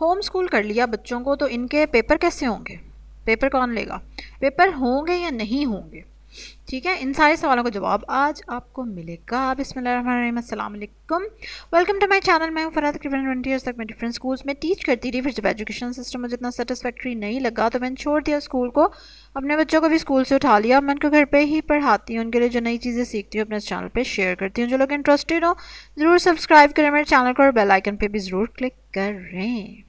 Home school कर लिया बच्चों को तो इनके पेपर कैसे होंगे पेपर कौन लेगा पेपर होंगे या नहीं होंगे ठीक है इन सारे सवालों का जवाब आज आपको मिलेगा बसमिलकुम वेलकम टू माय चैनल मैं हूं फरहद ट्वेंटी ईयर्स तक मैं डिफरेंट स्कूल्स में टीच करती रही फिर जब एजुकेशन सिस्टम मुझे इतना सेटिसफेक्ट्री नहीं लगा तो मैंने छोड़ दिया स्कूल को अपने बच्चों को भी स्कूल से उठा लिया मैं उनको घर पर ही पढ़ाती हूँ उनके लिए जो नई चीज़ें सीखती हूँ अपने चैनल पर शेयर करती हूँ जो लोग इंटरेस्टेड हो ज़रूर सब्सक्राइब करें मेरे चैनल को और बेलाइकन पर भी ज़रूर क्लिक करें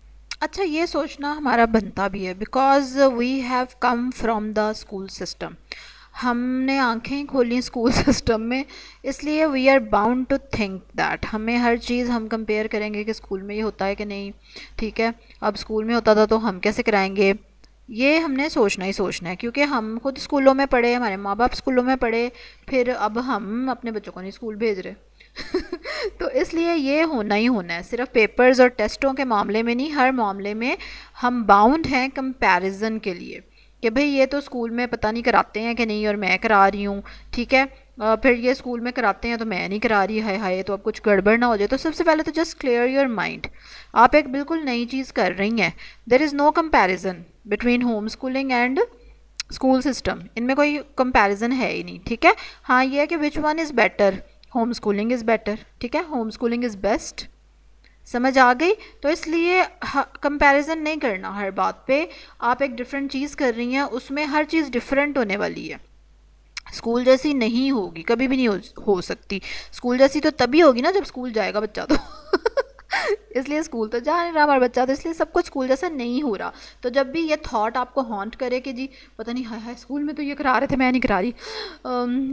अच्छा ये सोचना हमारा बनता भी है because we have come from the school system हमने आंखें खोली स्कूल सिस्टम में इसलिए we are bound to think that हमें हर चीज़ हम कंपेयर करेंगे कि स्कूल में ये होता है कि नहीं ठीक है अब स्कूल में होता था तो हम कैसे कराएंगे ये हमने सोचना ही सोचना है क्योंकि हम खुद स्कूलों में पढ़े हमारे माँ बाप स्कूलों में पढ़े फिर अब हम अपने बच्चों को नहीं स्कूल भेज रहे तो इसलिए ये होना ही होना है सिर्फ पेपर्स और टेस्टों के मामले में नहीं हर मामले में हम बाउंड हैं कंपैरिजन के लिए कि भाई ये तो स्कूल में पता नहीं कराते हैं कि नहीं और मैं करा रही हूँ ठीक है आ, फिर ये स्कूल में कराते हैं तो मैं नहीं करा रही हाय हाय तो अब कुछ गड़बड़ ना हो जाए तो सबसे पहले तो जस्ट क्लियर योर माइंड आप एक बिल्कुल नई चीज़ कर रही हैं there is no comparison between home schooling and school system इनमें कोई कंपेरिज़न है ही नहीं ठीक है हाँ ये है कि which one is better home schooling is better ठीक है होम स्कूलिंग इज़ बेस्ट समझ आ गई तो इसलिए कंपैरिजन नहीं करना हर बात पे आप एक डिफरेंट चीज़ कर रही हैं उसमें हर चीज़ डिफरेंट होने वाली है स्कूल जैसी नहीं होगी कभी भी नहीं हो, हो सकती स्कूल जैसी तो तभी होगी ना जब स्कूल जाएगा बच्चा तो इसलिए स्कूल तो जा नहीं रहा हमारा बच्चा तो इसलिए सब कुछ स्कूल जैसा नहीं हो रहा तो जब भी ये थॉट आपको हॉन्ट करे कि जी पता नहीं हाय हाय स्कूल में तो ये करा रहे थे मैं नहीं करा रही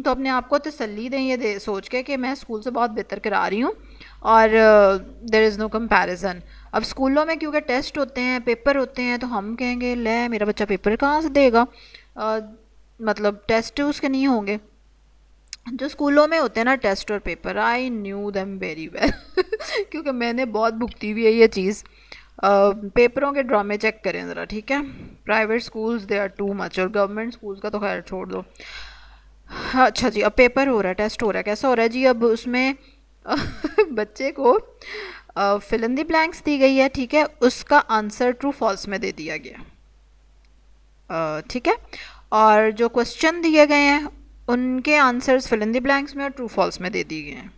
तो अपने आप को तो तसली दें ये दे, सोच के कि मैं स्कूल से बहुत बेहतर करा रही हूँ और देर इज़ नो कंपेरिजन अब स्कूलों में क्योंकि टेस्ट होते हैं पेपर होते हैं तो हम कहेंगे ले मेरा बच्चा पेपर कहाँ से देगा आ, मतलब टेस्ट उसके नहीं होंगे जो स्कूलों में होते हैं ना टेस्ट और paper I knew them very well क्योंकि मैंने बहुत भुगती हुई है ये चीज़ पेपरों के ड्रामे चेक करें ज़रा ठीक है private schools they are too much और गवर्नमेंट स्कूल्स का तो खैर छोड़ दो अच्छा जी अब पेपर हो रहा है टेस्ट हो रहा है कैसा हो रहा है जी अब उसमें बच्चे को फिलंदी ब्लैंक्स दी गई है ठीक है उसका आंसर ट्रू फॉल्स में दे दिया गया ठीक है और जो क्वेश्चन दिए गए हैं उनके आंसर्स फ़िलंदी ब्लैंक्स में और ट्रू फॉल्स में दे दिए गए हैं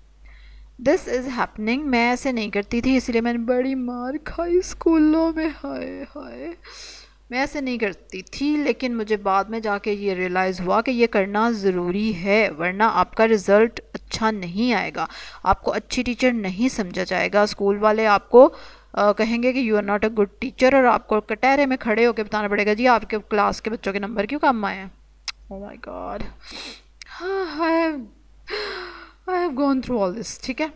दिस इज़ हैपनिंग मैं ऐसे नहीं करती थी इसलिए मैंने बड़ी मार खाई स्कूलों में हाय हाय मैं ऐसे नहीं करती थी लेकिन मुझे बाद में जाके ये रियलाइज़ हुआ कि ये करना ज़रूरी है वरना आपका रिज़ल्ट अच्छा नहीं आएगा आपको अच्छी टीचर नहीं समझा जाएगा स्कूल वाले आपको आ, कहेंगे कि you are not a good teacher और आपको कटहरे में खड़े होकर बताना पड़ेगा जी आपके क्लास के बच्चों के नंबर क्यों कम आए हैं ओ oh गॉड हाँ, हाँ। I have gone through all this ठीक है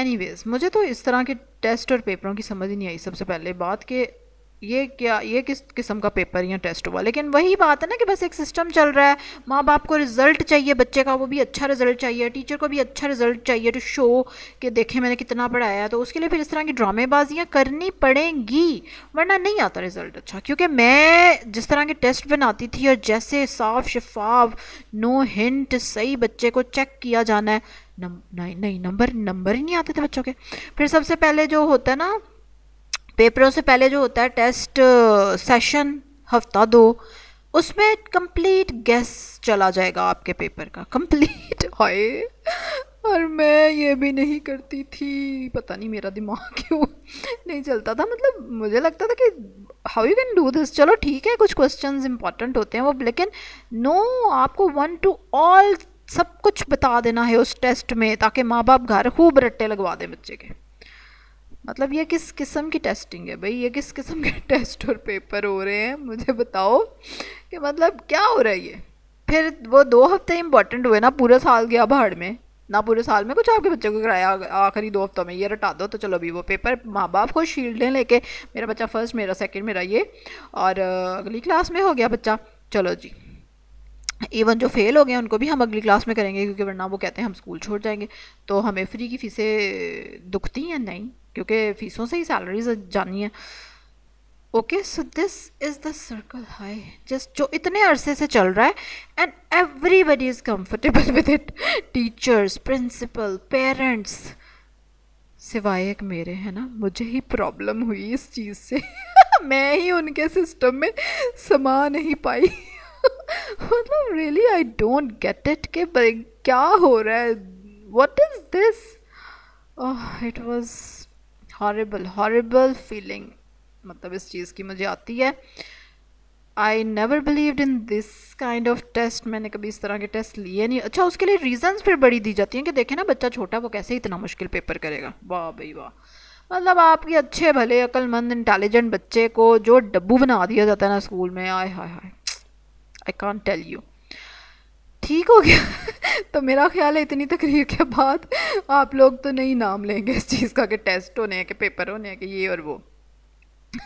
एनी मुझे तो इस तरह के टेस्ट और पेपरों की समझ ही नहीं आई सबसे पहले बात के ये क्या ये किस किस्म का पेपर या टेस्ट हुआ लेकिन वही बात है ना कि बस एक सिस्टम चल रहा है माँ बाप को रिजल्ट चाहिए बच्चे का वो भी अच्छा रिजल्ट चाहिए टीचर को भी अच्छा रिजल्ट चाहिए टू शो कि देखें मैंने कितना पढ़ाया तो उसके लिए फिर इस तरह की ड्रामेबाजियाँ करनी पड़ेंगी वरना नहीं आता रिजल्ट अच्छा क्योंकि मैं जिस तरह के टेस्ट बनाती थी और जैसे साफ शफाफ नो हिंट सही बच्चे को चेक किया जाना है नम नहीं नहीं नंबर नंबर ही नहीं आते थे बच्चों के फिर सबसे पहले जो होता है ना पेपरों से पहले जो होता है टेस्ट सेशन हफ्ता दो उसमें कंप्लीट गैस चला जाएगा आपके पेपर का कंप्लीट हाय और मैं ये भी नहीं करती थी पता नहीं मेरा दिमाग क्यों नहीं चलता था मतलब मुझे लगता था कि how you can do this चलो ठीक है कुछ क्वेश्चन इंपॉर्टेंट होते हैं वो लेकिन नो आपको वन टू ऑल सब कुछ बता देना है उस टेस्ट में ताकि माँ बाप घर खूब रट्टे लगवा दें बच्चे के मतलब ये किस किस्म की टेस्टिंग है भाई ये किस किस्म के टेस्ट और पेपर हो रहे हैं मुझे बताओ कि मतलब क्या हो रहा है ये फिर वो दो हफ्ते इंपॉर्टेंट हुए ना पूरे साल गया भाड़ में ना पूरे साल में कुछ आपके बच्चे को कराया आखिरी दो हफ्तों में ये रटा दो तो चलो अभी वो पेपर माँ बाप को शील्डें लेके मेरा बच्चा फर्स्ट मेरा सेकंड मेरा ये और अगली क्लास में हो गया बच्चा चलो जी इवन जो फेल हो गए उनको भी हम अगली क्लास में करेंगे क्योंकि वरना वो कहते हैं हम स्कूल छोड़ जाएंगे तो हमें फ्री की फ़ीसें दुखती हैं नहीं क्योंकि फ़ीसों से ही सैलरीज जानी है okay so this is the circle high just जो इतने अरसे से चल रहा है and everybody is comfortable with it teachers principal parents सिवाय एक मेरे है ना मुझे ही प्रॉब्लम हुई इस चीज़ से मैं ही उनके सिस्टम में समा नहीं पाई मतलब really I don't get it के क्या हो रहा है what is this it was horrible horrible feeling मतलब इस चीज़ की मुझे आती है I never believe in this kind of test मैंने कभी इस तरह के टेस्ट लिए नहीं अच्छा उसके लिए रीजंस फिर बड़ी दी जाती हैं कि देखें ना बच्चा छोटा वो कैसे इतना मुश्किल पेपर करेगा वाह भाई वाह मतलब आपके अच्छे भले अकलमंद इंटेलिजेंट बच्चे को जो डब्बू बना दिया जाता है ना स्कूल में आय हाय हाय आई कॉन्ट टेल यू ठीक हो गया तो मेरा ख्याल है इतनी तकरीर के बाद आप लोग तो नहीं नाम लेंगे इस चीज़ का कि टेस्ट होने हैं कि पेपर होने हैं कि ये और वो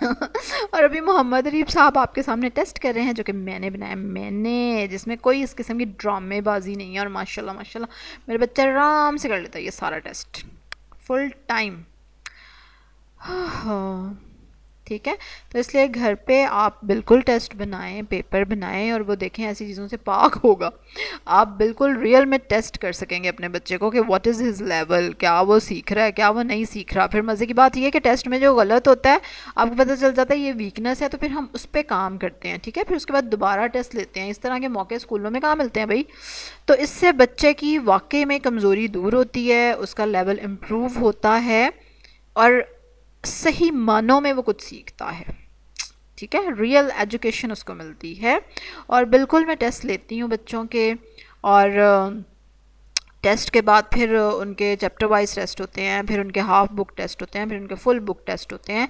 और अभी मोहम्मद रीफ़ साहब आपके सामने टेस्ट कर रहे हैं जो कि मैंने बनाया मैंने जिसमें कोई इस किस्म की ड्रामेबाजी नहीं है और माशाल्लाह माशाल्लाह मेरे बच्चा आराम से कर लेता है ये सारा टेस्ट फुल टाइम हाँ ठीक है तो इसलिए घर पे आप बिल्कुल टेस्ट बनाएं पेपर बनाएं और वो देखें ऐसी चीज़ों से पाक होगा आप बिल्कुल रियल में टेस्ट कर सकेंगे अपने बच्चे को कि व्हाट इज़ हिज लेवल क्या वो सीख रहा है क्या वो नहीं सीख रहा फिर मज़े की बात यह कि टेस्ट में जो गलत होता है आपको पता चल जाता है ये वीकनेस है तो फिर हम उस पर काम करते हैं ठीक है फिर उसके बाद दोबारा टेस्ट लेते हैं इस तरह के मौके स्कूलों में कहाँ मिलते हैं भाई तो इससे बच्चे की वाकई में कमज़ोरी दूर होती है उसका लेवल इम्प्रूव होता है और सही मानों में वो कुछ सीखता है ठीक है रियल एजुकेशन उसको मिलती है और बिल्कुल मैं टेस्ट लेती हूँ बच्चों के और टेस्ट के बाद फिर उनके चैप्टर वाइज टेस्ट होते हैं फिर उनके हाफ बुक टेस्ट होते हैं फिर उनके फुल बुक टेस्ट होते हैं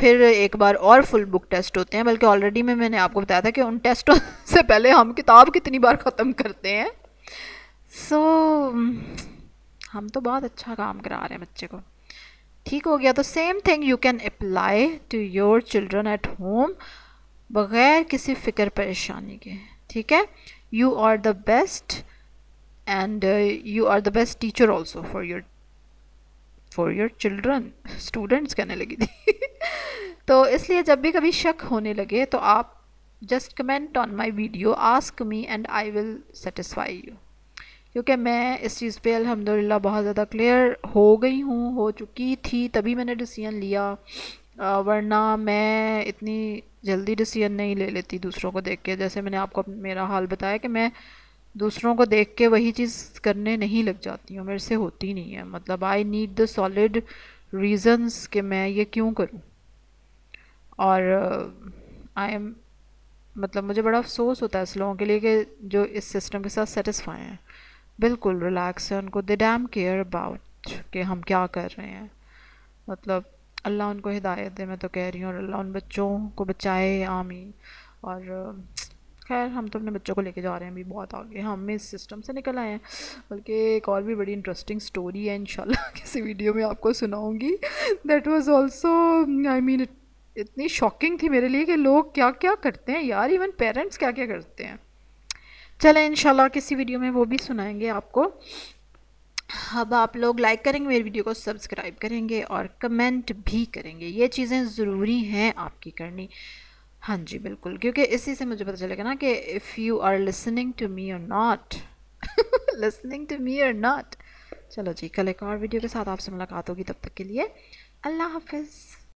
फिर एक बार और फुल बुक टेस्ट होते हैं बल्कि ऑलरेडी में मैंने आपको बताया था कि उन टेस्टों से पहले हम किताब कितनी बार ख़त्म करते हैं सो so, हम तो बहुत अच्छा काम करा रहे हैं बच्चे को ठीक हो गया तो same thing you can apply to your children at home बग़ैर किसी फ़िक्र परेशानी के ठीक है you are the best and you are the best teacher also for your for your children students कहने लगी थी तो इसलिए जब भी कभी शक होने लगे तो आप just comment on my video ask me and I will satisfy you क्योंकि मैं इस चीज़ पे अल्हम्दुलिल्लाह बहुत ज़्यादा क्लियर हो गई हूँ हो चुकी थी तभी मैंने डिसीजन लिया वरना मैं इतनी जल्दी डिसीजन नहीं ले लेती दूसरों को देख के जैसे मैंने आपको मेरा हाल बताया कि मैं दूसरों को देख के वही चीज़ करने नहीं लग जाती हूँ मेरे से होती नहीं है मतलब I need the solid reasons कि मैं ये क्यों करूँ और आई एम मतलब मुझे बड़ा अफसोस होता है इस लोगों के लिए कि जो इस सिस्टम के साथ सेटिस्फाई हैं बिल्कुल रिलैक्स है उनको दे डैम केयर अबाउट कि हम क्या कर रहे हैं मतलब अल्लाह उनको हिदायत दे मैं तो कह रही हूँ और अल्लाह उन बच्चों को बचाए आमी और खैर हम तो अपने बच्चों को लेके जा रहे हैं अभी बहुत आगे हम इस सिस्टम से निकल आए हैं बल्कि एक और भी बड़ी इंटरेस्टिंग स्टोरी है इंशाल्लाह किसी वीडियो में आपको सुनाऊंगी that was also I mean इतनी शॉकिंग थी मेरे लिए कि लोग क्या क्या करते हैं यार इवन पेरेंट्स क्या क्या करते हैं चलें इंशाल्लाह किसी वीडियो में वो भी सुनाएंगे आपको अब आप लोग लाइक करेंगे मेरी वीडियो को सब्सक्राइब करेंगे और कमेंट भी करेंगे ये चीज़ें ज़रूरी हैं आपकी करनी हाँ जी बिल्कुल क्योंकि इसी से मुझे पता चलेगा ना कि if you are listening to me और नॉट लिसनिंग टू मी और नॉट चलो जी कल एक और वीडियो के साथ आपसे मुलाकात होगी तब तक के लिए अल्लाह हाफिज़